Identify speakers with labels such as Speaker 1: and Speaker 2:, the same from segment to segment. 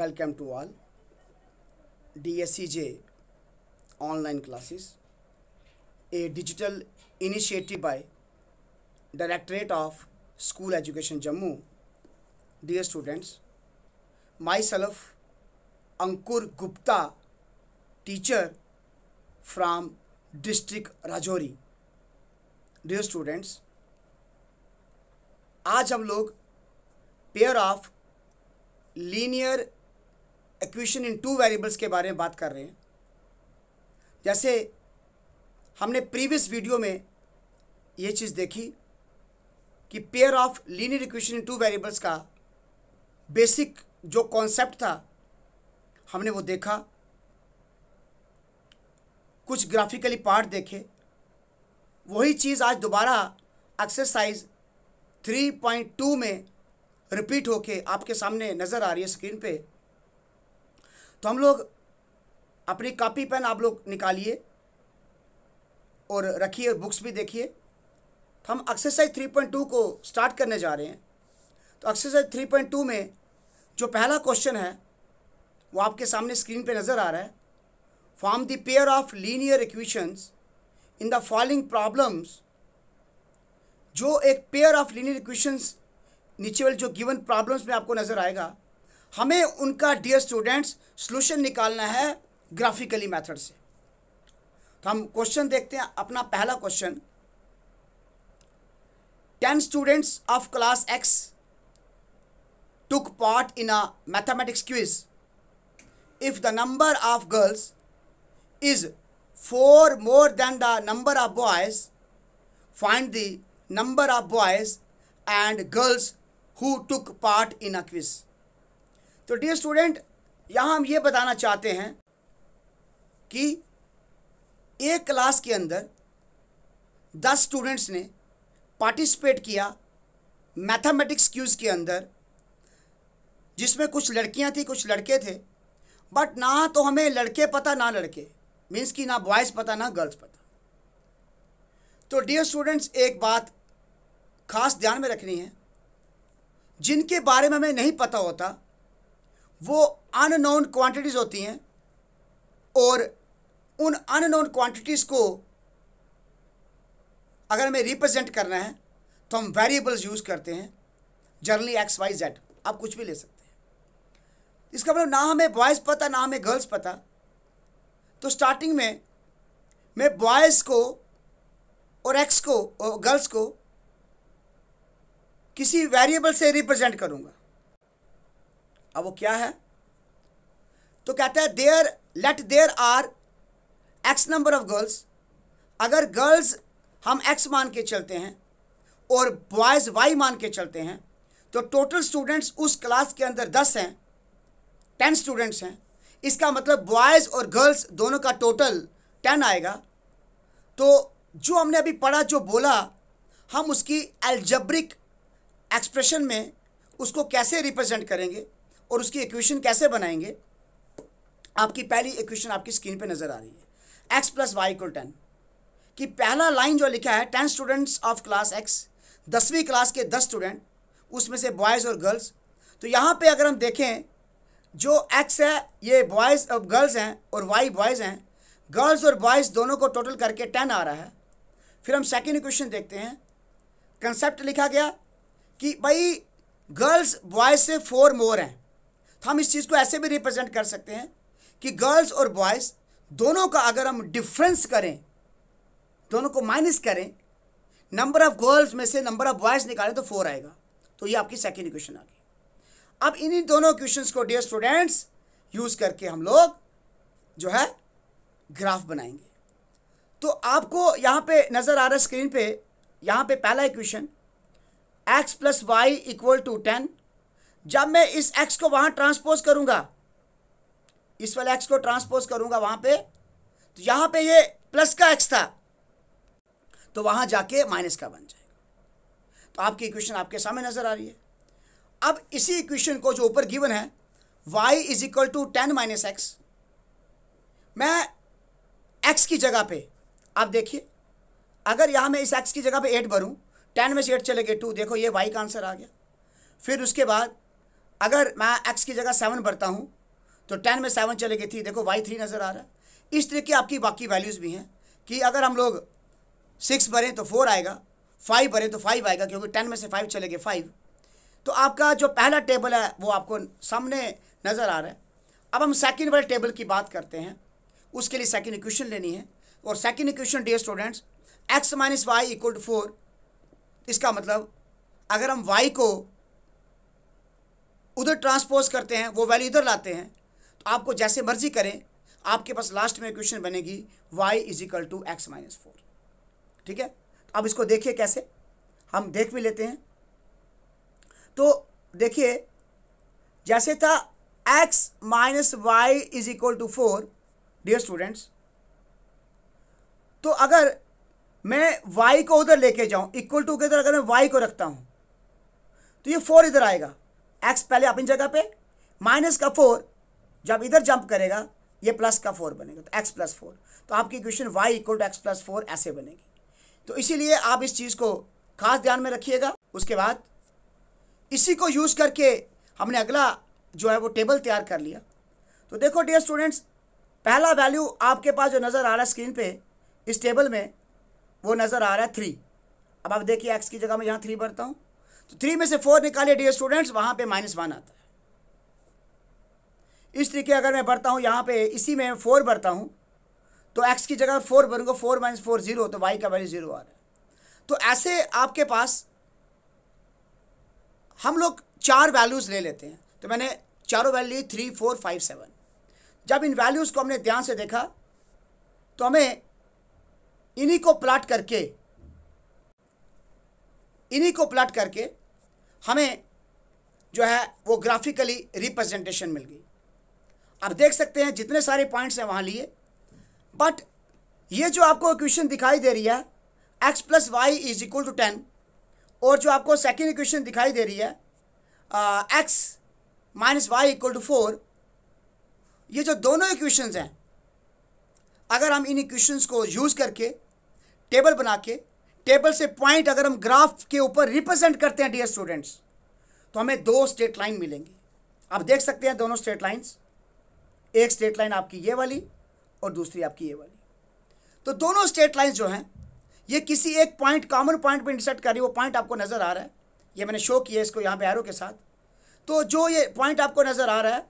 Speaker 1: welcome to all dscj online classes a digital initiative by directorate of school education jammu dear students myself ankur gupta teacher from district rajouri dear students आज हम लोग pair of linear equation in two variables के बारे में बात कर रहे हैं जैसे हमने प्रीवियस वीडियो में ये चीज़ देखी कि pair of linear equation in two variables का बेसिक जो कॉन्सेप्ट था हमने वो देखा कुछ ग्राफिकली पार्ट देखे वही चीज़ आज दोबारा एक्सरसाइज 3.2 में रिपीट होके आपके सामने नज़र आ रही है स्क्रीन पे तो हम लोग अपनी कापी पेन आप लोग निकालिए और रखिए और बुक्स भी देखिए तो हम एक्सरसाइज 3.2 को स्टार्ट करने जा रहे हैं तो एक्सरसाइज 3.2 में जो पहला क्वेश्चन है वो आपके सामने स्क्रीन पे नज़र आ रहा है form the pair of linear equations in the following problems जो एक पेयर ऑफ लीनियर इक्वेशंस नीचे वाले जो गिवन प्रॉब्लम्स में आपको नज़र आएगा हमें उनका डियर स्टूडेंट्स सोल्यूशन निकालना है ग्राफिकली मेथड से तो हम क्वेश्चन देखते हैं अपना पहला question ten students of class X took part in a mathematics quiz if the number of girls is 4 more than the number of boys find the number of boys and girls who took part in a quiz तो dear student यहाँ हम ये बताना चाहते हैं कि एक class के अंदर दस स्टूडेंट्स ने पार्टिसिपेट किया मैथमेटिक्स क्यूज़ के अंदर जिसमें कुछ लड़कियां थी कुछ लड़के थे बट ना तो हमें लड़के पता ना लड़के मीन्स कि ना बॉयज़ पता ना गर्ल्स पता तो डियर स्टूडेंट्स एक बात खास ध्यान में रखनी है जिनके बारे में हमें नहीं पता होता वो अननोन क्वांटिटीज़ होती हैं और उन अननोन क्वांटिटीज़ को अगर हमें रिप्रेजेंट करना है तो हम वेरिएबल्स यूज़ करते हैं जर्नली एक्स वाई जेड आप कुछ भी ले सकते हैं इसका मतलब ना हमें बॉयज़ पता ना हमें गर्ल्स पता तो स्टार्टिंग में मैं बॉयज़ को और एक्स को और गर्ल्स को किसी वेरिएबल से रिप्रेजेंट करूँगा अब वो क्या है तो कहता है there let there are X number of girls अगर गर्ल्स हम एक्स मान के चलते हैं और बॉयज़ वाई मान के चलते हैं तो टोटल स्टूडेंट्स उस क्लास के अंदर दस हैं टेन स्टूडेंट्स हैं इसका मतलब बॉयज़ और गर्ल्स दोनों का टोटल टेन आएगा तो जो हमने अभी पढ़ा जो बोला हम उसकी एल्जब्रिक एक्सप्रेशन में उसको कैसे रिप्रेजेंट करेंगे और उसकी इक्वेशन कैसे बनाएंगे आपकी पहली इक्वेशन आपकी स्क्रीन पे नज़र आ रही है X plus Y equal ten कि पहला लाइन जो लिखा है ten students of class X दसवीं क्लास के दस स्टूडेंट उसमें से बॉयज़ और गर्ल्स तो यहाँ पे अगर हम देखें जो एक्स है ये बॉयज़ और गर्ल्स हैं और वाई बॉयज़ हैं गर्ल्स और बॉयज़ दोनों को टोटल करके टेन आ रहा है फिर हम सेकेंड इक्वेशन देखते हैं कंसेप्ट लिखा गया कि भाई गर्ल्स बॉयज़ से फोर मोर हैं हम इस चीज़ को ऐसे भी रिप्रेजेंट कर सकते हैं कि गर्ल्स और बॉयज़ दोनों का अगर हम डिफरेंस करें दोनों को माइनस करें नंबर ऑफ गर्ल्स में से नंबर ऑफ बॉयज़ निकालें तो फोर आएगा तो ये आपकी सेकेंड इक्वेशन आ गई अब इन्हीं दोनों क्वेश्चन को डियर स्टूडेंट्स यूज़ करके हम लोग जो है ग्राफ बनाएंगे तो आपको यहाँ पे नज़र आ रहा है स्क्रीन पे यहाँ पे पहला equation X plus Y equal to ten जब मैं इस एक्स को वहां ट्रांसपोज करूंगा इस वाले एक्स को ट्रांसपोज करूँगा वहां पे तो यहां पे ये प्लस का एक्स था तो वहां जाके माइनस का बन जाएगा तो आपकी इक्वेशन आपके सामने नज़र आ रही है अब इसी इक्वेशन को जो ऊपर गिवन है Y is equal to ten minus X मैं एक्स की जगह पे आप देखिए अगर यहाँ मैं इस एक्स की जगह पे एट भरूं टेन में से एट चले गए टू देखो ये वाई का आंसर आ गया फिर उसके बाद अगर मैं एक्स की जगह सेवन भरता हूँ तो टेन में सेवन चले गई थी देखो वाई थ्री नज़र आ रहा है इस तरीके आपकी बाकी वैल्यूज़ भी हैं कि अगर हम लोग सिक्स भरें तो फोर आएगा फाइव भरें तो फाइव आएगा क्योंकि टेन में से फाइव चले गए फाइव तो आपका जो पहला टेबल है वो आपको सामने नज़र आ रहा है अब हम सेकेंड वाले टेबल की बात करते हैं उसके लिए सेकेंड इक्वेशन लेनी है और second equation dear students X minus Y equal to four इसका मतलब अगर हम वाई को उधर ट्रांसपोज करते हैं वो वैल्यू इधर लाते हैं तो आपको जैसे मर्जी करें आपके पास लास्ट में क्वेश्चन बनेगी Y is equal to X minus four ठीक है अब इसको देखिए कैसे हम देख भी लेते हैं तो देखिए जैसे था X minus Y is equal to four dear students तो अगर मैं वाई को उधर लेके जाऊं इक्वल टू के अगर मैं वाई को रखता हूं तो ये फोर इधर आएगा एक्स पहले अपनी जगह पे माइनस का फोर जब इधर जंप करेगा ये प्लस का फोर बनेगा तो एक्स प्लस फोर तो आपकी question Y equal to X plus four ऐसे बनेगी तो इसीलिए आप इस चीज़ को खास ध्यान में रखिएगा उसके बाद इसी को यूज़ करके हमने अगला जो है वो टेबल तैयार कर लिया तो देखो डियर स्टूडेंट्स पहला वैल्यू आपके पास जो नज़र आ रहा है स्क्रीन पे इस टेबल में वो नज़र आ रहा है थ्री अब आप देखिए एक्स की जगह मैं यहाँ थ्री भरता हूँ तो थ्री में से फोर निकाले डी स्टूडेंट्स वहां पे माइनस वन आता है इस तरीके अगर मैं बढ़ता हूं यहां पे इसी में फोर बढ़ता हूं तो एक्स की जगह फोर भरूंगा फोर माइनस फोर जीरो तो वाई का वैल्यू जीरो आ रहा है तो ऐसे आपके पास हम लोग चार वैल्यूज़ ले लेते हैं तो मैंने चारों वैल्यू ली थ्री फोर फाइव सेवन जब इन वैल्यूज़ को हमने ध्यान से देखा तो हमें इन्हीं को प्लाट करके इन्हीं को प्लॉट करके हमें जो है वो ग्राफिकली रिप्रेजेंटेशन मिल गई आप देख सकते हैं जितने सारे पॉइंट्स हैं वहाँ लिए बट ये जो आपको इक्वेशन दिखाई दे रही है X plus Y is equal to ten और जो आपको सेकेंड इक्वेशन दिखाई दे रही है X minus Y equal to four ये जो दोनों इक्वेशंस हैं अगर हम इन इक्वेशंस को यूज़ करके टेबल बना के टेबल से पॉइंट अगर हम ग्राफ के ऊपर रिप्रेजेंट करते हैं डियर स्टूडेंट्स तो हमें दो स्ट्रेट लाइन मिलेंगी आप देख सकते हैं दोनों स्ट्रेट लाइंस एक स्ट्रेट लाइन आपकी ये वाली और दूसरी आपकी ये वाली तो दोनों स्ट्रेट लाइंस जो हैं ये किसी एक पॉइंट कॉमन पॉइंट पर इंटरसेट कर रही वो पॉइंट आपको नज़र आ रहा है ये मैंने शो किया इसको यहाँ पे आरों के साथ तो जो ये पॉइंट आपको नज़र आ रहा है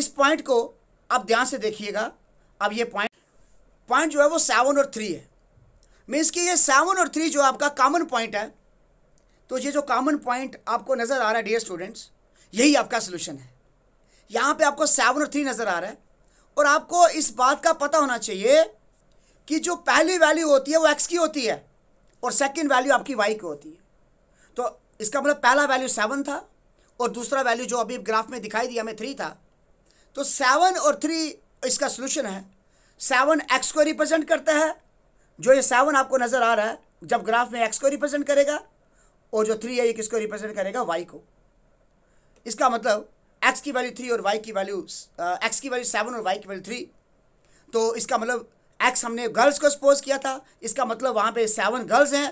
Speaker 1: इस पॉइंट को आप ध्यान से देखिएगा अब ये पॉइंट पॉइंट जो है वो सेवन और थ्री है मीन्स कि ये सेवन और थ्री जो आपका कॉमन पॉइंट है तो ये जो कॉमन पॉइंट आपको नज़र आ रहा है डियर स्टूडेंट्स यही आपका सोल्यूशन है यहाँ पे आपको सेवन और थ्री नज़र आ रहा है और आपको इस बात का पता होना चाहिए कि जो पहली वैल्यू होती है वो एक्स की होती है और सेकेंड वैल्यू आपकी वाई की होती है तो इसका मतलब पहला वैल्यू सेवन था और दूसरा वैल्यू जो अभी ग्राफ में दिखाई दिया हमें थ्री था तो सेवन और थ्री इसका सोल्यूशन है सेवन एक्स को रिप्रेजेंट करता है जो ये सेवन आपको नज़र आ रहा है जब ग्राफ में एक्स को रिप्रेजेंट करेगा और जो थ्री है ये किसको रिप्रेजेंट करेगा वाई को इसका मतलब एक्स की वैल्यू थ्री और वाई की वैल्यू एक्स uh, की वैल्यू सेवन और वाई की वैल्यू थ्री तो इसका मतलब एक्स हमने गर्ल्स को सपोज किया था इसका मतलब वहाँ पे सेवन गर्ल्स हैं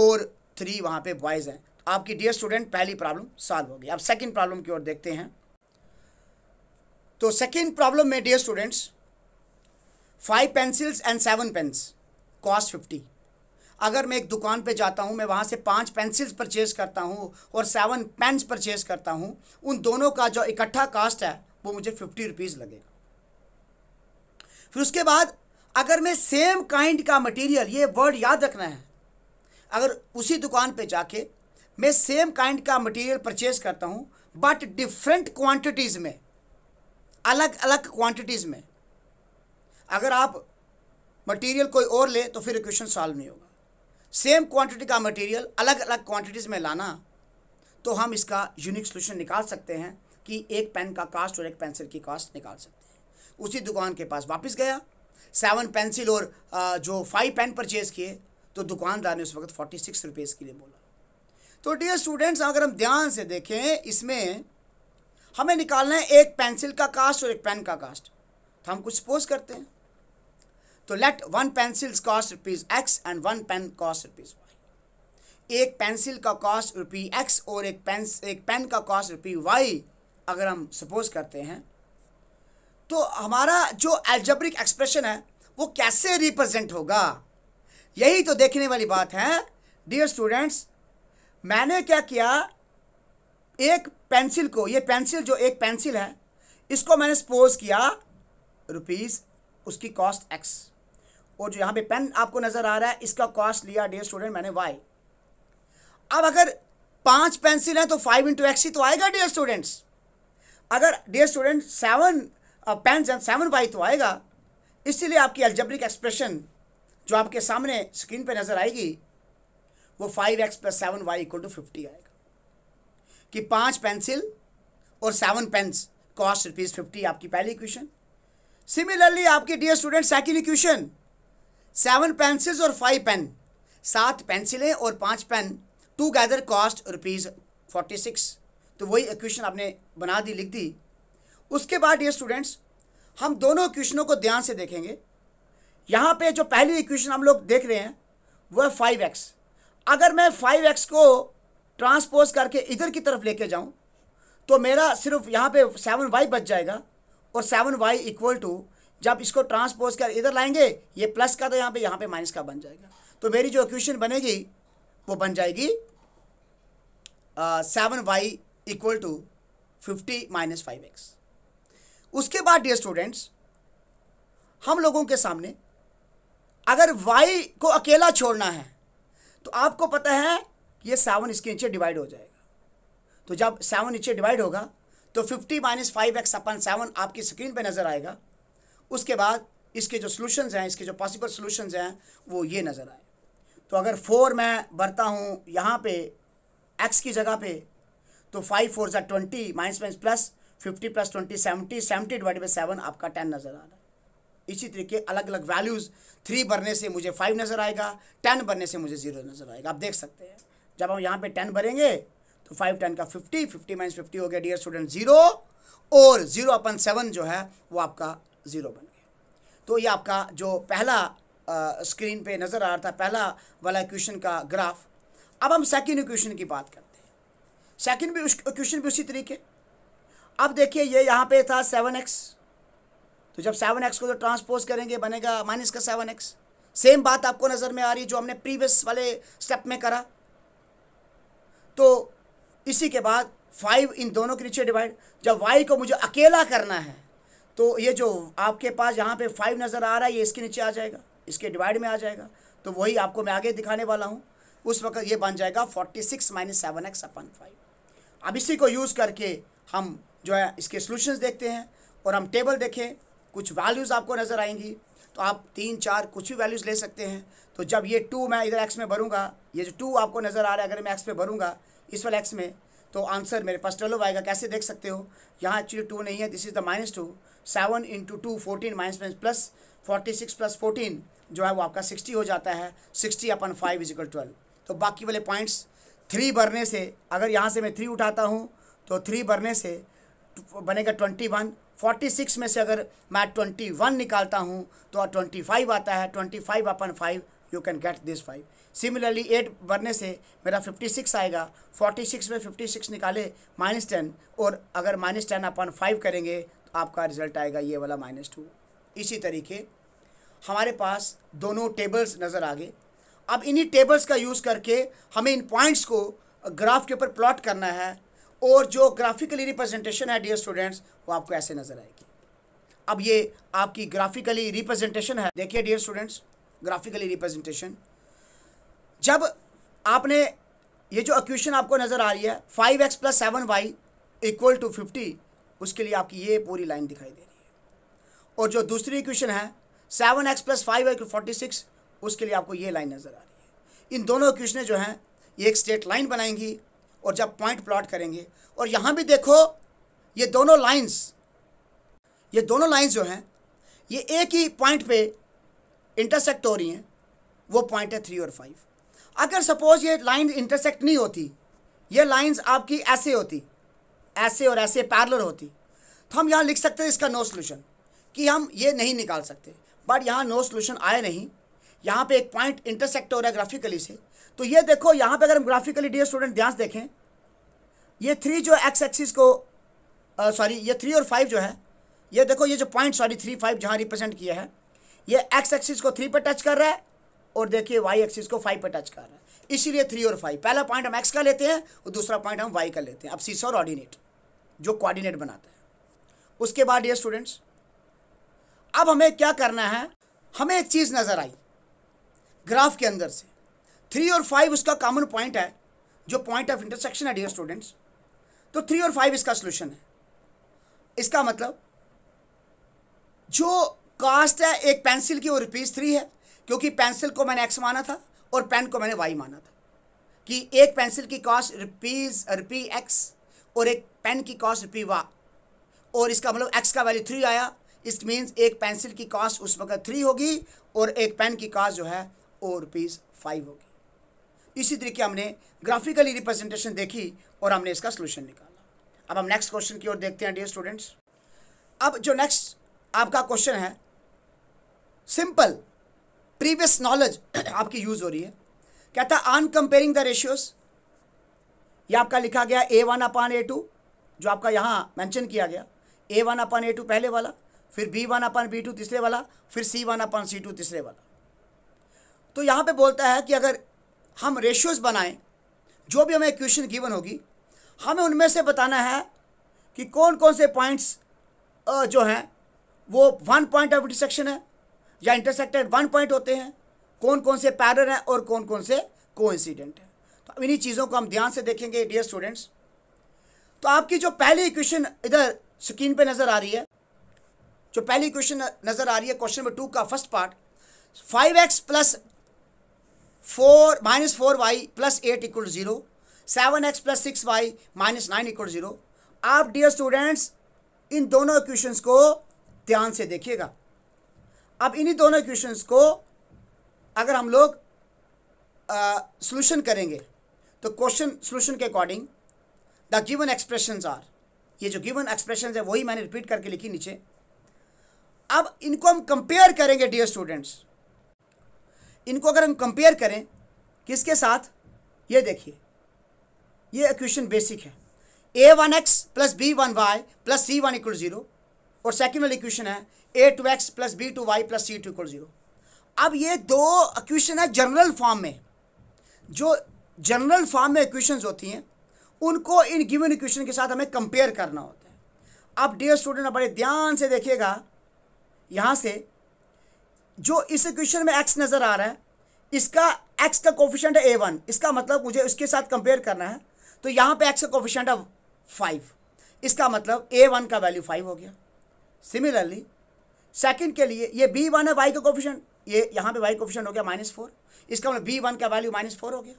Speaker 1: और थ्री वहाँ पे बॉयज़ हैं तो आपकी डियर स्टूडेंट पहली प्रॉब्लम सॉल्व हो गई अब सेकेंड प्रॉब्लम की ओर देखते हैं तो सेकेंड प्रॉब्लम में dear students five pencils and seven pens cost fifty अगर मैं एक दुकान पे जाता हूँ मैं वहाँ से पांच पेंसिल्स परचेज करता हूँ और सेवन पेन्स परचेज करता हूँ उन दोनों का जो इकट्ठा कास्ट है वो मुझे फिफ्टी रुपीज़ लगेगा फिर उसके बाद अगर मैं सेम काइंड का मटेरियल ये वर्ड याद रखना है अगर उसी दुकान पे जाके मैं सेम काइंड का मटेरियल परचेज करता हूँ बट डिफरेंट क्वांटिटीज़ में अलग अलग क्वांटिटीज़ में अगर आप मटेरियल कोई और ले तो फिर इक्वेशन सॉल्व नहीं होगा सेम क्वांटिटी का मटेरियल अलग अलग क्वांटिटीज़ में लाना तो हम इसका यूनिक सोल्यूशन निकाल सकते हैं कि एक पेन का कास्ट और एक पेंसिल की कास्ट निकाल सकते हैं उसी दुकान के पास वापस गया सेवन पेंसिल और जो फाइव पेन परचेज़ किए तो दुकानदार ने उस वक्त फोर्टी सिक्स रुपीज़ के लिए बोला तो डियर स्टूडेंट्स अगर हम ध्यान से देखें इसमें हमें निकालना है एक पेंसिल का कास्ट और एक पेन का कास्ट तो हम कुछ सपोज करते हैं तो let one pencil cost rupees X and one pen cost rupees Y एक पेंसिल का कॉस्ट रुपी एक्स और एक पेन एक पेन का कॉस्ट रुपी वाई अगर हम सपोज करते हैं तो हमारा जो एल्जब्रिक एक्सप्रेशन है वो कैसे रिप्रेजेंट होगा यही तो देखने वाली बात है डियर स्टूडेंट्स मैंने क्या किया एक पेंसिल को ये पेंसिल जो एक पेंसिल है इसको मैंने सपोज किया रुपीज़ उसकी कॉस्ट एक्स और जो यहाँ पे पेन आपको नज़र आ रहा है इसका कॉस्ट लिया डे स्टूडेंट मैंने वाई अब अगर पांच पेंसिल हैं तो फाइव इंटू एक्स ही तो आएगा डे स्टूडेंट्स अगर dear student seven pen seven Y तो आएगा इसीलिए आपकी अल्जब्रिक एक्सप्रेशन जो आपके सामने स्क्रीन पर नज़र आएगी वो five X plus seven Y equal to fifty आएगा कि पांच पेंसिल और seven pens cost rupees fifty आपकी पहली इक्वेशन सिमिलरली आपकी dear student second equation seven pencils और फाइव पेन सात पेंसिलें और पाँच pen together cost rupees forty six तो वही इक्वेशन आपने बना दी लिख दी उसके बाद ये स्टूडेंट्स हम दोनों इक्वेशनों को ध्यान से देखेंगे यहाँ पे जो पहली इक्वेशन हम लोग देख रहे हैं वह है फाइव एक्स अगर मैं फाइव एक्स को ट्रांसपोज करके इधर की तरफ लेके जाऊँ तो मेरा सिर्फ यहाँ पे सेवन वाई बच जाएगा और सेवन वाई इक्वल टू जब इसको ट्रांसपोज कर इधर लाएंगे ये प्लस का तो यहाँ पे यहाँ पे माइनस का बन जाएगा तो मेरी जो इक्वेशन बनेगी वो बन जाएगी seven Y equal to fifty minus five X उसके बाद डियर स्टूडेंट्स हम लोगों के सामने अगर वाई को अकेला छोड़ना है तो आपको पता है ये सेवन इसके नीचे डिवाइड हो जाएगा तो जब सेवन नीचे डिवाइड होगा तो फिफ्टी माइनस फाइव एक्स अपन सेवन आपकी स्क्रीन पे नज़र आएगा उसके बाद इसके जो सोलूशंस हैं इसके जो पॉसिबल सोलूशंस हैं वो ये नज़र आए तो अगर फोर मैं भरता हूँ यहाँ पे एक्स की जगह पे तो फाइव फोर जै twenty minus minus plus fifty plus twenty seventy seventy divide by seven आपका टेन नज़र आ रहा है इसी तरीके अलग अलग वैल्यूज़ थ्री भरने से मुझे फाइव नज़र आएगा टेन भरने से मुझे ज़ीरो नज़र आएगा आप देख सकते हैं जब हम यहाँ पर टेन भरेंगे तो फाइव टेन का फिफ्टी फिफ्टी माइनस फिफ्टी हो गया डियर स्टूडेंट ज़ीरो और ज़ीरो अपन सेवन जो है वो आपका ज़ीरो बन गया तो ये आपका जो पहला आ, स्क्रीन पे नज़र आ रहा था पहला वाला इक्वेशन का ग्राफ अब हम सेकंड इक्वेशन की बात करते हैं सेकंड भी इक्वेशन भी उसी तरीके अब देखिए ये यहाँ पे था सेवन एक्स तो जब सेवन एक्स को तो ट्रांसपोज करेंगे बनेगा माइनस का सेवन एक्स सेम बात आपको नज़र में आ रही जो हमने प्रीवियस वाले स्टेप में करा तो इसी के बाद फाइव इन दोनों के नीचे डिवाइड जब वाई को मुझे अकेला करना है तो ये जो आपके पास यहाँ पे फाइव नज़र आ रहा है ये इसके नीचे आ जाएगा इसके डिवाइड में आ जाएगा तो वही आपको मैं आगे दिखाने वाला हूँ उस वक्त ये बन जाएगा forty six minus seven X अपन फाइव अब इसी को यूज़ करके हम जो है इसके सोल्यूशन देखते हैं और हम टेबल देखें कुछ वैल्यूज़ आपको नज़र आएंगी तो आप तीन चार कुछ भी वैल्यूज़ ले सकते हैं तो जब ये टू मैं इधर एक्स में भरूंगा ये जो टू आपको नज़र आ रहा है अगर मैं एक्स में भरूँगा इस वाले एक्स में तो आंसर मेरे पास ट्वेल्व आएगा कैसे देख सकते हो यहाँ एक्चुअली टू नहीं है this is the minus two seven into two fourteen minus minus plus forty six plus fourteen जो है वो आपका सिक्सटी हो जाता है सिक्सटी अपन फाइव इजिकल ट्वेल्व तो बाकी वाले पॉइंट्स थ्री भरने से अगर यहाँ से मैं थ्री उठाता हूँ तो थ्री भरने से बनेगा ट्वेंटी वन फोर्टी सिक्स में से अगर मैं ट्वेंटी वन निकालता हूँ तो ट्वेंटी फाइव आता है ट्वेंटी फाइव अपन five you can get this five similarly eight भरने से मेरा फिफ्टी सिक्स आएगा फोर्टी सिक्स में फिफ्टी सिक्स निकाले माइनस टेन और अगर माइनस टेन अपन फाइव करेंगे आपका रिज़ल्ट आएगा ये वाला माइनस टू इसी तरीके हमारे पास दोनों टेबल्स नज़र आ गए अब इन्हीं टेबल्स का यूज़ करके हमें इन पॉइंट्स को ग्राफ के ऊपर प्लॉट करना है और जो ग्राफिकली रिप्रेजेंटेशन है डियर स्टूडेंट्स वो आपको ऐसे नज़र आएगी अब ये आपकी ग्राफिकली रिप्रेजेंटेशन है देखिए डियर स्टूडेंट्स ग्राफिकली रिप्रेजेंटेशन जब आपने ये जो अक्वेशन आपको नज़र आ रही है five X plus seven Y equal to fifty उसके लिए आपकी ये पूरी लाइन दिखाई दे रही है और जो दूसरी इक्वेशन है seven X plus five X forty six उसके लिए आपको ये लाइन नज़र आ रही है इन दोनों इक्वेशनें जो हैं ये एक स्ट्रेट लाइन बनाएंगी और जब पॉइंट प्लॉट करेंगे और यहाँ भी देखो ये दोनों लाइन्स ये दोनों लाइन्स जो हैं ये एक ही पॉइंट पर इंटरसेक्ट हो रही हैं वो पॉइंट है थ्री और फाइव अगर सपोज़ ये लाइन इंटरसेक्ट नहीं होती ये लाइंस आपकी ऐसे होती ऐसे और ऐसे पैरलर होती तो हम यहाँ लिख सकते हैं इसका नो सोल्यूशन कि हम ये नहीं निकाल सकते बट यहाँ नो सोल्यूशन आया नहीं यहाँ पे एक पॉइंट इंटरसेक्ट हो रहा है ग्राफिकली से तो ये देखो यहाँ पे अगर हम ग्राफिकली डी स्टूडेंट ध्यान से देखें ये थ्री जो एक्स एक्सिस को सॉरी ये थ्री और फाइव जो है ये देखो ये जो पॉइंट सॉरी थ्री फाइव जहाँ रिप्रेजेंट किया है ये एक्स एक्सिस को थ्री पर टच कर रहा है और देखिए वाई एक्सिस को फाइव पर टच कर रहा है इसीलिए थ्री और फाइव पहला पॉइंट हम एक्स का लेते हैं और दूसरा पॉइंट हम वाई का लेते हैं अब सीसो और ऑर्डिनेट जो कोऑर्डिनेट बनाता है उसके बाद ये स्टूडेंट्स अब हमें क्या करना है हमें एक चीज़ नज़र आई ग्राफ के अंदर से थ्री और फाइव उसका कॉमन पॉइंट है जो पॉइंट ऑफ इंटरसेक्शन है डियर स्टूडेंट्स तो थ्री और फाइव इसका सोल्यूशन है इसका मतलब जो कास्ट है एक पेंसिल की वो रुपीज़ थ्री है क्योंकि पेंसिल को मैंने एक्स माना था और पेन को मैंने वाई माना था कि एक पेंसिल की कास्ट रुपीज़ रुपी एक्स और एक पेन की कॉस्ट रुपी वा और इसका मतलब एक्स का वैल्यू थ्री आया इस मीन्स एक पेंसिल की कॉस्ट उस वक्त थ्री होगी और एक पेन की कॉस्ट जो है वो रुपीज़ फाइव होगी इसी तरीके हमने ग्राफिकली रिप्रेजेंटेशन देखी और हमने इसका सोल्यूशन निकाला अब हम नेक्स्ट क्वेश्चन की ओर देखते हैं डियर स्टूडेंट्स अब जो नेक्स्ट आपका क्वेश्चन है सिंपल प्रीवियस नॉलेज आपकी यूज़ हो रही है कहता ऑन कंपेयरिंग द रेशियोज़ ये आपका लिखा गया ए वन अपान ए टू जो आपका यहाँ मैंशन किया गया ए वन अपन ए टू पहले वाला फिर बी वन अपन बी टू तीसरे वाला फिर C one upon C to तीसरे वाला तो यहाँ पे बोलता है कि अगर हम रेशियोज़ बनाएं जो भी हमें क्वेश्चन गिवन होगी हमें उनमें से बताना है कि कौन कौन से पॉइंट्स जो हैं वो वन पॉइंट ऑफ इंटरसेक्शन है या इंटरसेक्टेड वन पॉइंट होते हैं कौन कौन से पैरल हैं और कौन कौन से कोइंसिडेंट हैं तो इन्हीं चीज़ों को हम ध्यान से देखेंगे डियर स्टूडेंट्स तो आपकी जो पहली इक्वेशन इधर स्क्रीन पे नज़र आ रही है जो पहली इक्वेशन नज़र आ रही है क्वेश्चन नंबर टू का first part five X plus four minus four Y plus eight equal zero seven X plus six Y minus nine equal zero आप डियर स्टूडेंट्स इन दोनों इक्वेशन को ध्यान से देखिएगा अब इन्हीं दोनों इक्वेशन को अगर हम लोग सोल्यूशन करेंगे तो क्वेश्चन सोल्यूशन के according the given expression are ये जो गिवन एक्सप्रेशन है वही मैंने रिपीट करके लिखी नीचे अब इनको हम कंपेयर करेंगे डियर स्टूडेंट्स इनको अगर हम कंपेयर करें किसके साथ ये देखिए ये इक्वेशन बेसिक है A one X plus B one Y plus C one equal zero और सेकेंड वाली इक्वेशन है A two X plus B two Y plus C two equal zero अब ये दो इक्वेशन है जनरल फॉर्म में जो जनरल फॉर्म में इक्वेशंस होती हैं उनको इन गिवन इक्वेशन के साथ हमें कंपेयर करना होता है आप डियर स्टूडेंट बड़े ध्यान से देखिएगा यहाँ से जो इस इक्वेशन में एक्स नज़र आ रहा है इसका एक्स का कोफिशेंट है ए वन इसका मतलब मुझे उसके साथ कंपेयर करना है तो यहाँ पे एक्स का कोफिशेंट है फाइव इसका मतलब ए वन का वैल्यू फाइव हो गया सिमिलरली सेकंड के लिए ये बी वन है वाई का कोफिशेंट ये यहाँ पे वाई कोफिशेंट हो गया माइनस फोर इसका मतलब बी वन का वैल्यू माइनस फोर हो गया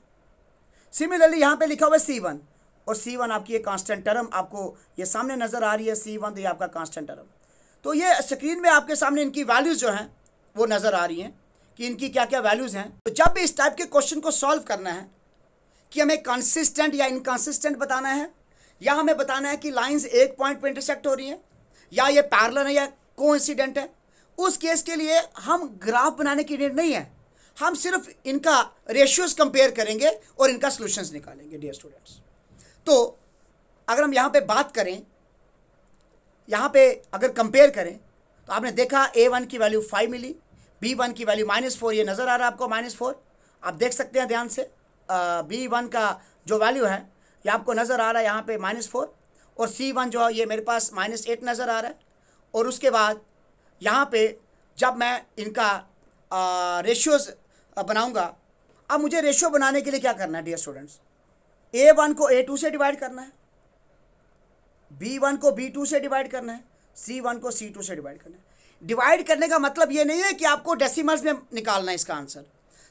Speaker 1: सिमिलरली यहाँ पर लिखा हुआ है सी वन और सी वन आपकी ये कांस्टेंट टर्म आपको ये सामने नज़र आ रही है सी वन तो ये आपका कांस्टेंट टर्म तो ये स्क्रीन में आपके सामने इनकी वैल्यूज़ जो हैं वो नज़र आ रही हैं कि इनकी क्या क्या वैल्यूज़ हैं तो जब भी इस टाइप के क्वेश्चन को सॉल्व करना है कि हमें कंसिस्टेंट या इनकन्सिस्टेंट बताना है या हमें बताना है कि लाइन्स एक पॉइंट पर इंटरसेक्ट हो रही हैं या ये पैरल है या को है उस केस के लिए हम ग्राफ बनाने की नीड नहीं है हम सिर्फ इनका रेशियोज कंपेयर करेंगे और इनका सोल्यूशंस निकालेंगे डियर स्टूडेंट्स तो अगर हम यहाँ पे बात करें यहाँ पे अगर कंपेयर करें तो आपने देखा ए वन की वैल्यू फाइव मिली बी वन की वैल्यू माइनस फोर ये नज़र आ रहा है आपको माइनस फोर आप देख सकते हैं ध्यान से बी वन का जो वैल्यू है ये आपको नज़र आ रहा है यहाँ पे माइनस फोर और सी वन जो है ये मेरे पास माइनस एट नज़र आ रहा है और उसके बाद यहाँ पे जब मैं इनका रेशियोज़ बनाऊँगा अब मुझे रेशियो बनाने के लिए क्या करना है डियर स्टूडेंट्स ए वन को ए टू से डिवाइड करना है बी वन को बी टू से डिवाइड करना है सी वन को सी टू से डिवाइड करना है डिवाइड करने का मतलब ये नहीं है कि आपको डेसिमल्स में निकालना है इसका आंसर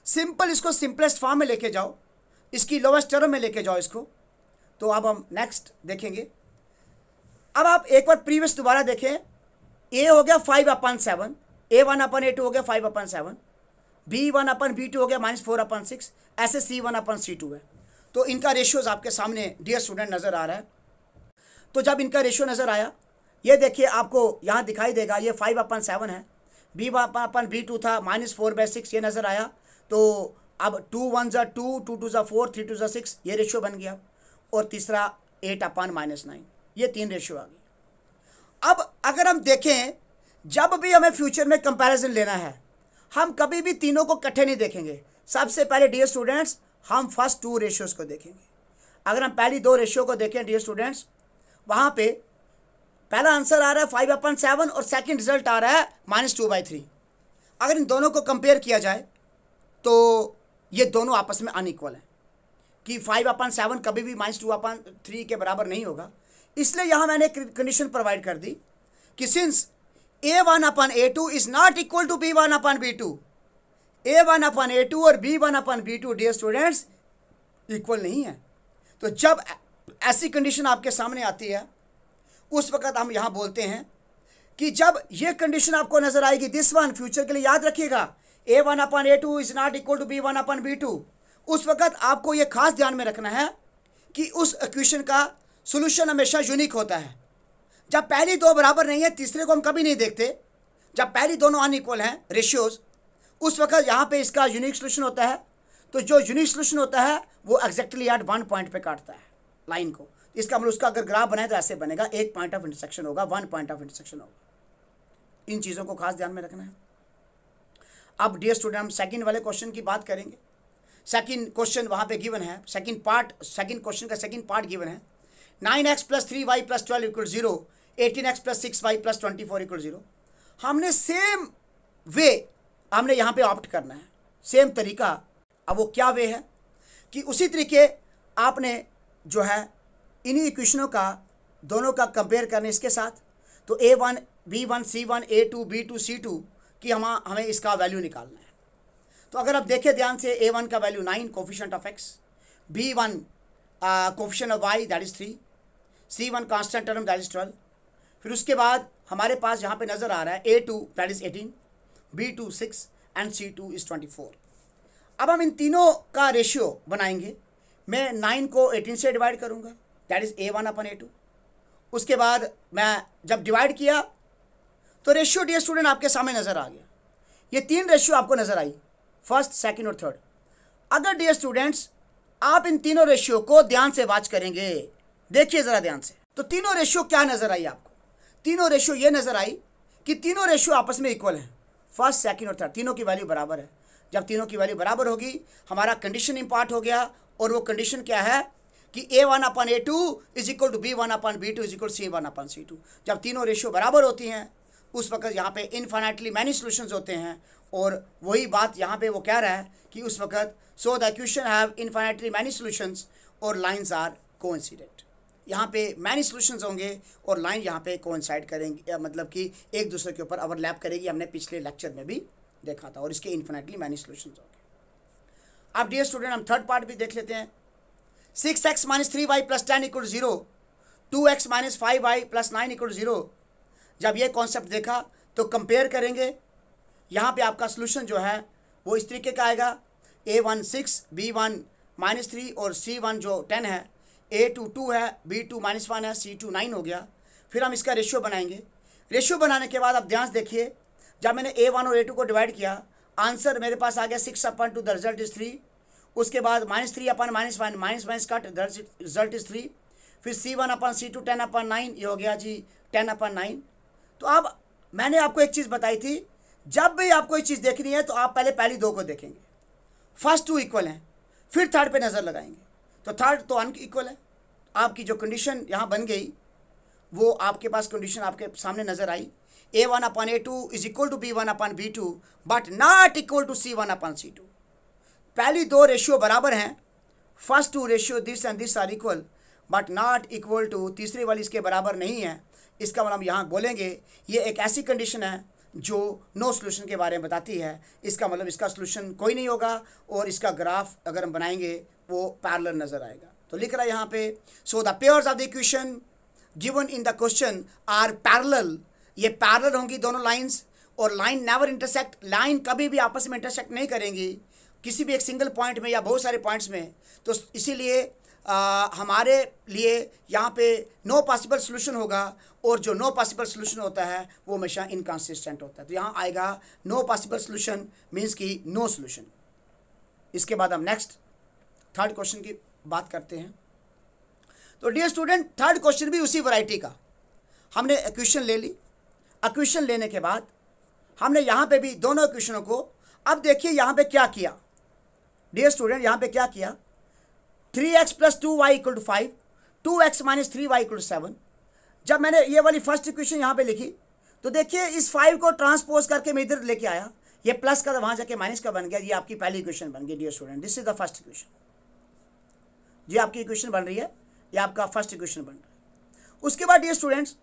Speaker 1: सिंपल इसको सिंपलेस्ट फॉर्म में लेके जाओ इसकी लोवेस्ट टर्म में लेके जाओ इसको तो अब हम नेक्स्ट देखेंगे अब आप एक बार प्रीवियस दोबारा देखें ए हो गया five upon seven A one upon A two हो गया फाइव अपन सेवन बी वन अपन बी टू हो गया माइनस फोर अपन सिक्स ऐसे सी वन अपन सी टू है तो इनका रेशियोज़ आपके सामने डियर स्टूडेंट नज़र आ रहा है तो जब इनका रेशियो नज़र आया ये देखिए आपको यहाँ दिखाई देगा ये फाइव अपन सेवन है बी अपन बी टू था माइनस फोर बाई सिक्स ये नज़र आया तो अब टू वन ज़ा टू टू टू ज़ा फोर थ्री टू ज़ा सिक्स ये रेशियो बन गया और तीसरा एट अपन माइनस नाइन ये तीन रेशियो आ गई अब अगर हम देखें जब भी हमें फ्यूचर में कंपेरिजन लेना है हम कभी भी तीनों को इकट्ठे नहीं देखेंगे सबसे पहले डियर स्टूडेंट्स हम फर्स्ट टू रेशियोज़ को देखेंगे अगर हम पहली दो रेशियो को देखें डियर स्टूडेंट्स वहाँ पे पहला आंसर आ रहा है फाइव अपन सेवन और सेकंड रिजल्ट आ रहा है माइनस टू बाई थ्री अगर इन दोनों को कंपेयर किया जाए तो ये दोनों आपस में अनइक्वल हैं कि फाइव अपन सेवन कभी भी माइनस टू अपन थ्री के बराबर नहीं होगा इसलिए यहाँ मैंने कंडीशन प्रोवाइड कर दी कि since A one upon A two is not equal to B one upon B two A one upon A two और बी वन अपन B two dear students equal नहीं है तो जब ऐसी कंडीशन आपके सामने आती है उस वक्त हम यहां बोलते हैं कि जब ये कंडीशन आपको नजर आएगी दिस वन फ्यूचर के लिए याद रखिएगा A one upon A two is not equal to B one upon B two उस वक्त आपको ये खास ध्यान में रखना है कि उस इक्वेशन का सोल्यूशन हमेशा यूनिक होता है जब पहली दो बराबर नहीं है तीसरे को हम कभी नहीं देखते जब पहली दोनों अनइक्वल हैं रेशियोज़ उस वक्त यहाँ पे इसका यूनिक सोल्यूशन होता है तो जो यूनिक सोल्यूशन होता है वो एग्जैक्टली एट वन पॉइंट पे काटता है लाइन को इसका मतलब उसका अगर ग्राफ बनाए तो ऐसे बनेगा एक पॉइंट ऑफ इंटरसेक्शन होगा वन पॉइंट ऑफ इंटरसेक्शन होगा इन चीज़ों को खास ध्यान में रखना है अब डियर स्टूडेंट हम सेकेंड वाले क्वेश्चन की बात करेंगे सेकेंड क्वेश्चन वहाँ पर गिवन है सेकेंड पार्ट सेकेंड क्वेश्चन का सेकेंड पार्ट गिवन है nine X plus three Y plus twelve equal zero eighteen X plus six Y plus twenty four equal zero हमने सेम वे हमने यहाँ पे opt करना है सेम तरीका अब वो क्या वे है कि उसी तरीके आपने जो है इन्हीं इक्वेशनों का दोनों का कंपेयर करने इसके साथ तो A one B one C one A two B two C two कि हम हमें इसका वैल्यू निकालना है तो अगर आप देखें ध्यान से ए वन का value nine coefficient of X B one coefficient of Y that is three C one constant term that is twelve फिर उसके बाद हमारे पास यहाँ पे नज़र आ रहा है A two that is eighteen B two six and C two is twenty four अब हम इन तीनों का रेशियो बनाएंगे मैं नाइन को एटीन से डिवाइड करूंगा that is A one upon A two उसके बाद मैं जब डिवाइड किया तो रेशियो डी स्टूडेंट आपके सामने नज़र आ गया ये तीन रेशियो आपको नज़र आई फर्स्ट सेकेंड और थर्ड अगर डी स्टूडेंट्स आप इन तीनों रेशियो को ध्यान से वाच करेंगे देखिए ज़रा ध्यान से तो तीनों रेशियो क्या नज़र आई आपको तीनों रेशियो ये नज़र आई कि तीनों रेशियो आपस में इक्वल हैं फर्स्ट सेकेंड और थर्ड तीनों की वैल्यू बराबर है जब तीनों की वैल्यू बराबर होगी हमारा कंडीशन इम्पार्ट हो गया और वो कंडीशन क्या है कि A one upon A two is equal to B one upon B two is equal C one upon C two जब तीनों रेशियो बराबर होती हैं उस वक्त यहाँ पे इनफाइनाइटली मैनी सोल्यूशन होते हैं और वही बात यहाँ पे वो कह रहा है कि उस वक्त so the question have infinitely many solutions और लाइन्स आर कोइंसिडेंट यहाँ पे मैनी सोल्यूशन होंगे और लाइन यहाँ पे कोइंसाइड करेंगे मतलब कि एक दूसरे के ऊपर ओवरलैप करेगी हमने पिछले लेक्चर में भी देखा था और इसके इन्फिनेटली मैनी सोल्यूशन होंगे अब डियर स्टूडेंट हम थर्ड पार्ट भी देख लेते हैं six X minus three Y plus ten equal zero two X minus five Y plus nine equal zero जब ये कॉन्सेप्ट देखा तो कंपेयर करेंगे यहाँ पे आपका सोल्यूशन जो है वो इस तरीके का आएगा A one six B one minus three और सी वन जो टेन है ए टू टू है बी टू माइनस वन है सी टू नाइन हो गया फिर हम इसका रेशियो बनाएंगे रेशियो बनाने के बाद आप ध्यान से देखिए जब मैंने ए वन और ए टू को डिवाइड किया आंसर मेरे पास आ गया six upon two the result is three उसके बाद minus three upon minus one minus minus का रिजल्ट इज थ्री फिर C one upon C two ten upon nine ये हो गया जी टेन अपन नाइन तो अब मैंने आपको एक चीज़ बताई थी जब भी आपको एक चीज़ देखनी है तो आप पहले पहली दो को देखेंगे फर्स्ट टू इक्वल हैं फिर थर्ड पर नज़र लगाएंगे तो थर्ड तो अनइक्वल है आपकी जो कंडीशन यहाँ बन गई वो आपके पास कंडीशन आपके सामने नज़र आई A one upon A two is equal to B one upon B two but not equal to C one upon C two पहली दो रेशियो बराबर हैं first two ratio this and this are equal but not equal to तीसरी वाली इसके बराबर नहीं है इसका मतलब यहाँ बोलेंगे ये एक ऐसी कंडीशन है जो नो सोल्यूशन के बारे में बताती है इसका मतलब इसका सोल्यूशन कोई नहीं होगा और इसका ग्राफ अगर हम बनाएंगे वो पैरलर नज़र आएगा तो लिख रहा है यहाँ पे so the pairs of the equation given in the question are parallel ये पैरल होंगी दोनों लाइन्स और लाइन नेवर इंटरसेक्ट लाइन कभी भी आपस में इंटरसेक्ट नहीं करेंगी किसी भी एक सिंगल पॉइंट में या बहुत सारे पॉइंट्स में तो इसीलिए आ, हमारे लिए यहाँ पे नो पॉसिबल सोल्यूशन होगा और जो नो पॉसिबल सोल्यूशन होता है वो हमेशा इनकन्सिस्टेंट होता है तो यहाँ आएगा नो पॉसिबल सोल्यूशन मीन्स की नो सोल्यूशन इसके बाद हम नेक्स्ट थर्ड क्वेश्चन की बात करते हैं तो डियर स्टूडेंट थर्ड क्वेश्चन भी उसी वैरायटी का हमने एक्वेशन ले ली एक्वेशन लेने के बाद हमने यहाँ पे भी दोनों क्वेश्चनों को अब देखिए यहाँ पे क्या किया डियर स्टूडेंट यहाँ पे क्या किया three X plus two Y equal to five two X minus three Y equal to seven जब मैंने ये वाली फर्स्ट इक्वेशन यहाँ पे लिखी तो देखिए इस फाइव को ट्रांसपोज करके मैं इधर लेके आया ये प्लस का था वहाँ जाके माइनस का बन गया ये आपकी पहली इक्वेशन बन गई dear student this is the first equation ये आपकी इक्वेशन बन रही है ये आपका फर्स्ट इक्वेशन बन रहा है उसके बाद डियर स्टूडेंट्स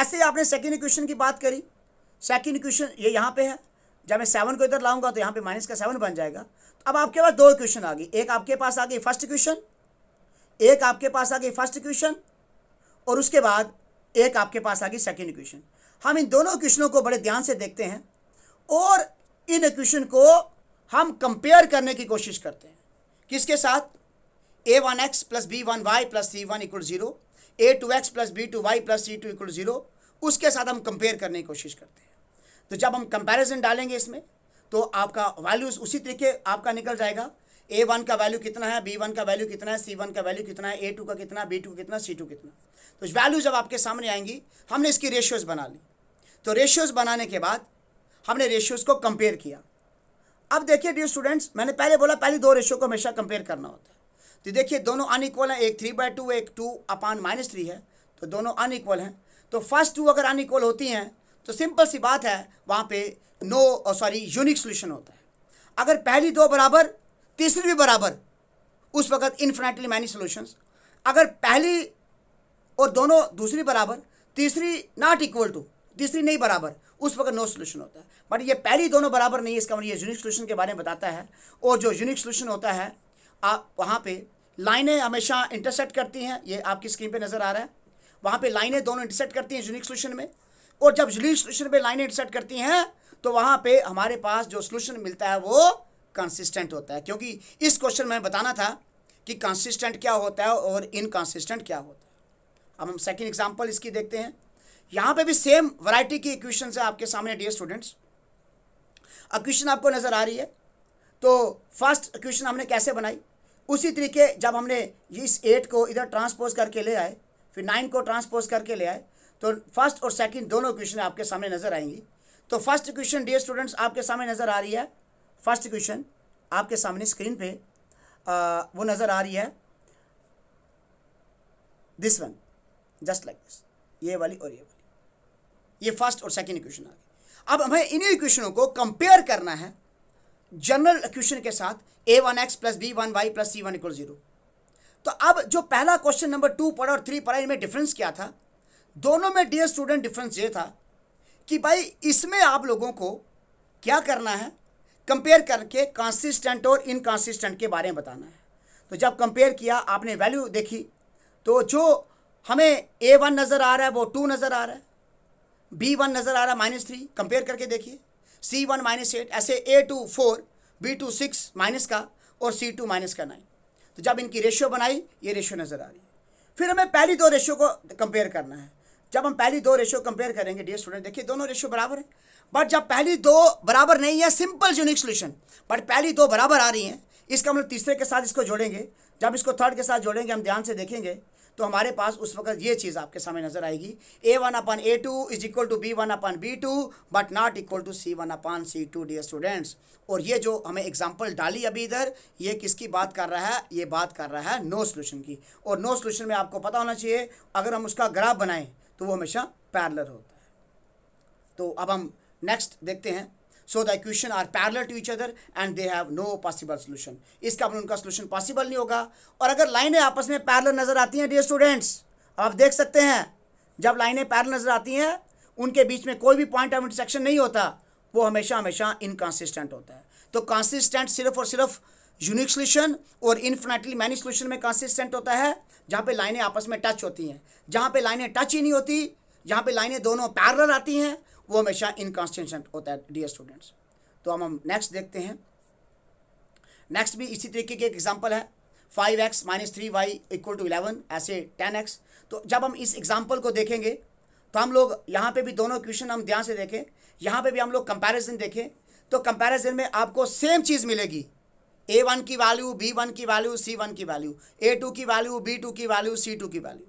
Speaker 1: ऐसे ही आपने सेकेंड इक्वेशन की बात करी सेकेंड इक्वेशन ये यहाँ पे है जब मैं सेवन को इधर लाऊंगा तो यहाँ पे माइनस का सेवन बन जाएगा अब आपके पास दो क्वेश्चन आ गई एक आपके पास आ गई फर्स्ट क्वेश्चन एक आपके पास आ गई फर्स्ट क्वेश्चन और उसके बाद एक आपके पास आ गई सेकेंड क्वेश्चन हम इन दोनों क्वेश्चनों को बड़े ध्यान से देखते हैं और इन क्वेश्चन को हम कंपेयर करने की कोशिश करते हैं किसके साथ A one X plus B one Y plus C one equal zero A two X plus B two Y plus C two equal zero उसके साथ हम कंपेयर करने की कोशिश करते हैं तो जब हम कंपैरिजन डालेंगे इसमें तो आपका वैल्यूज उसी तरीके आपका निकल जाएगा ए वन का वैल्यू कितना है बी वन का वैल्यू कितना है सी वन का वैल्यू कितना है ए टू का कितना बी टू कितना सी टू कितना तो वैल्यू जब आपके सामने आएंगी हमने इसकी रेशियोज़ बना ली तो रेशियोज़ बनाने के बाद हमने रेशियोज़ को कंपेयर किया अब देखिए डियर स्टूडेंट्स मैंने पहले बोला पहले दो रेशियो को हमेशा कंपेयर करना होता है तो देखिए दोनों अनइक्वल हैं एक थ्री बाय टू एक टू अपान माइनस थ्री है तो दोनों अनइक्वल हैं तो फर्स्ट टू अगर अनइक्वल होती हैं तो सिंपल सी बात है वहाँ पे नो सॉरी यूनिक सोल्यूशन होता है अगर पहली दो बराबर तीसरी भी बराबर उस वक्त इन्फिनेटली मैनी सोल्यूशंस अगर पहली और दोनों दूसरी बराबर तीसरी नॉट इक्वल टू तीसरी नहीं बराबर उस वक्त नो सोल्यूशन होता है बट ये पहली दोनों बराबर नहीं इसका मतलब ये यूनिक सोल्यूशन के बारे में बताता है और जो यूनिक सोल्यूशन होता है आप वहाँ पे लाइनें हमेशा इंटरसेट करती हैं ये आपकी स्क्रीन पे नज़र आ रहा है वहाँ पे लाइनें दोनों इंटरसेट करती हैं यूनिक सोल्यूशन में और जब लीड सोल्यूशन पे लाइनें इंसर्ट करती हैं तो वहाँ पे हमारे पास जो सोल्यूशन मिलता है वो कंसिस्टेंट होता है क्योंकि इस क्वेश्चन में बताना था कि कंसिस्टेंट क्या होता है और इनकन्सिस्टेंट क्या होता है अब हम सेकेंड एग्जाम्पल इसकी देखते हैं यहाँ पर भी सेम वराइटी की इक्वेशन है आपके सामने डियर स्टूडेंट्स अक्वेशन आपको नज़र आ रही है तो फर्स्ट इक्वेशन हमने कैसे बनाई उसी तरीके जब हमने इस एट को इधर ट्रांसपोज करके ले आए फिर नाइन को ट्रांसपोज करके ले आए तो फर्स्ट और सेकंड दोनों क्वेश्चन आपके सामने नज़र आएंगी तो फर्स्ट क्वेश्चन डियर स्टूडेंट्स आपके सामने नज़र आ रही है फर्स्ट क्वेश्चन आपके सामने स्क्रीन पे आ, वो नज़र आ रही है this one just like this ये वाली और ये वाली ये फर्स्ट और सेकंड क्वेश्चन आ गई अब हमें इन्हीं क्वेश्चनों को कंपेयर करना है जनरल क्वेश्चन के साथ A one X plus B one Y plus C one equal zero तो अब जो पहला क्वेश्चन नंबर टू पढ़ा और थ्री पढ़ा इनमें डिफरेंस क्या था दोनों में डियर स्टूडेंट डिफरेंस ये था कि भाई इसमें आप लोगों को क्या करना है कंपेयर करके कंसिस्टेंट और इनकंसिस्टेंट के बारे में बताना है तो जब कंपेयर किया आपने वैल्यू देखी तो जो हमें ए वन नज़र आ रहा है वो टू नज़र आ रहा है बी वन नज़र आ रहा है माइनस थ्री कंपेयर करके देखिए सी वन माइनस एट ऐसे A two four B two six minus का और सी टू माइनस का नाइन तो जब इनकी रेशियो बनाई ये रेशियो नज़र आ रही है फिर हमें पहली दो रेशियो को कंपेयर करना है जब हम पहली दो रेशियो कंपेयर करेंगे डियर स्टूडेंट देखिए दोनों रेशियो बराबर है बट जब पहली दो बराबर नहीं है सिंपल यूनिक सोल्यूशन बट पहली दो बराबर आ रही हैं इसका हम मतलब लोग तीसरे के साथ इसको जोड़ेंगे जब इसको थर्ड के साथ जोड़ेंगे हम ध्यान से देखेंगे तो हमारे पास उस वक्त ये चीज़ आपके सामने नजर आएगी A one upon A two is equal to B one upon B two but not equal to C one upon C two dear students और ये जो हमें एग्जाम्पल डाली अभी इधर ये किसकी बात कर रहा है ये बात कर रहा है नो सोल्यूशन की और नो सोल्यूशन में आपको पता होना चाहिए अगर हम उसका ग्राफ बनाएं तो वो हमेशा पैरलर होता है तो अब हम नेक्स्ट देखते हैं so the equation are parallel to each other and they have no possible solution इसका अपने उनका सोल्यूशन पॉसिबल नहीं होगा और अगर लाइनें आपस में पैरलर नज़र आती हैं डियर स्टूडेंट्स आप देख सकते हैं जब लाइनें पैरल नज़र आती हैं उनके बीच में कोई भी पॉइंट ऑफ इंटरसेक्शन नहीं होता वो हमेशा हमेशा इनकन्सिस्टेंट होता है तो कंसिस्टेंट सिर्फ और सिर्फ यूनिक सोल्यूशन और इन्फिनेटली मैनी सोल्यूशन में कंसिस्टेंट होता है जहाँ पे लाइनें आपस में टच होती हैं जहाँ पे लाइनें टच ही नहीं होती जहाँ पे लाइनें दोनों पैरल आती हैं वो हमेशा इनकॉन्सटेंट होता है डियर स्टूडेंट्स तो हम हम नेक्स्ट देखते हैं नेक्स्ट भी इसी तरीके की एक एग्जाम्पल है five X minus three Y equal to eleven ऐसे टेन एक्स तो जब हम इस एग्जाम्पल को देखेंगे तो हम लोग यहाँ पे भी दोनों क्वेश्चन हम ध्यान से देखें यहाँ पे भी हम लोग कंपैरिजन देखें तो कंपैरिजन में आपको सेम चीज़ मिलेगी ए वन की वैल्यू बी वन की वैल्यू सी वन की वैल्यू ए टू की वैल्यू बी टू की वैल्यू सी टू की वैल्यू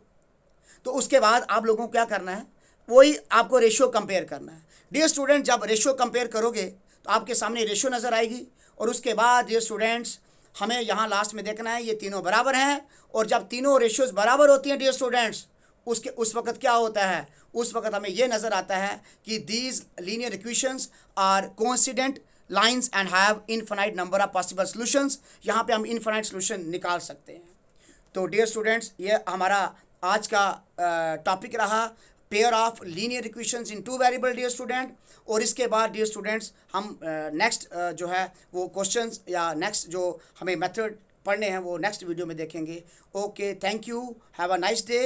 Speaker 1: तो उसके बाद आप लोगों को क्या करना है वही आपको रेशियो कंपेयर करना है डियर स्टूडेंट जब रेशियो कंपेयर करोगे तो आपके सामने रेशियो नज़र आएगी और उसके बाद डियर स्टूडेंट्स हमें यहाँ लास्ट में देखना है ये तीनों बराबर हैं और जब तीनों रेशियोज़ बराबर होती हैं डियर स्टूडेंट्स उसके उस वक्त क्या होता है उस वक्त हमें यह नज़र आता है कि these linear equations are coincident lines and have infinite number of possible solutions यहाँ पे हम इनफाइनाइट सोल्यूशन निकाल सकते हैं तो डियर स्टूडेंट्स ये हमारा आज का टॉपिक रहा pair of linear equations in two variable dear student और इसके बाद डियर स्टूडेंट्स हम नेक्स्ट uh, uh, जो है वो क्वेश्चंस या नेक्स्ट जो हमें मेथड पढ़ने हैं वो नेक्स्ट वीडियो में देखेंगे okay thank you have a nice day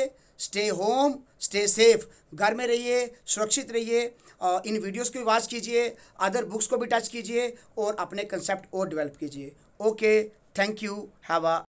Speaker 1: stay home stay safe घर में रहिए सुरक्षित रहिए इन वीडियोस को वॉच कीजिए अदर बुक्स को भी टच कीजिए और अपने कंसेप्ट और डेवलप कीजिए okay thank you have a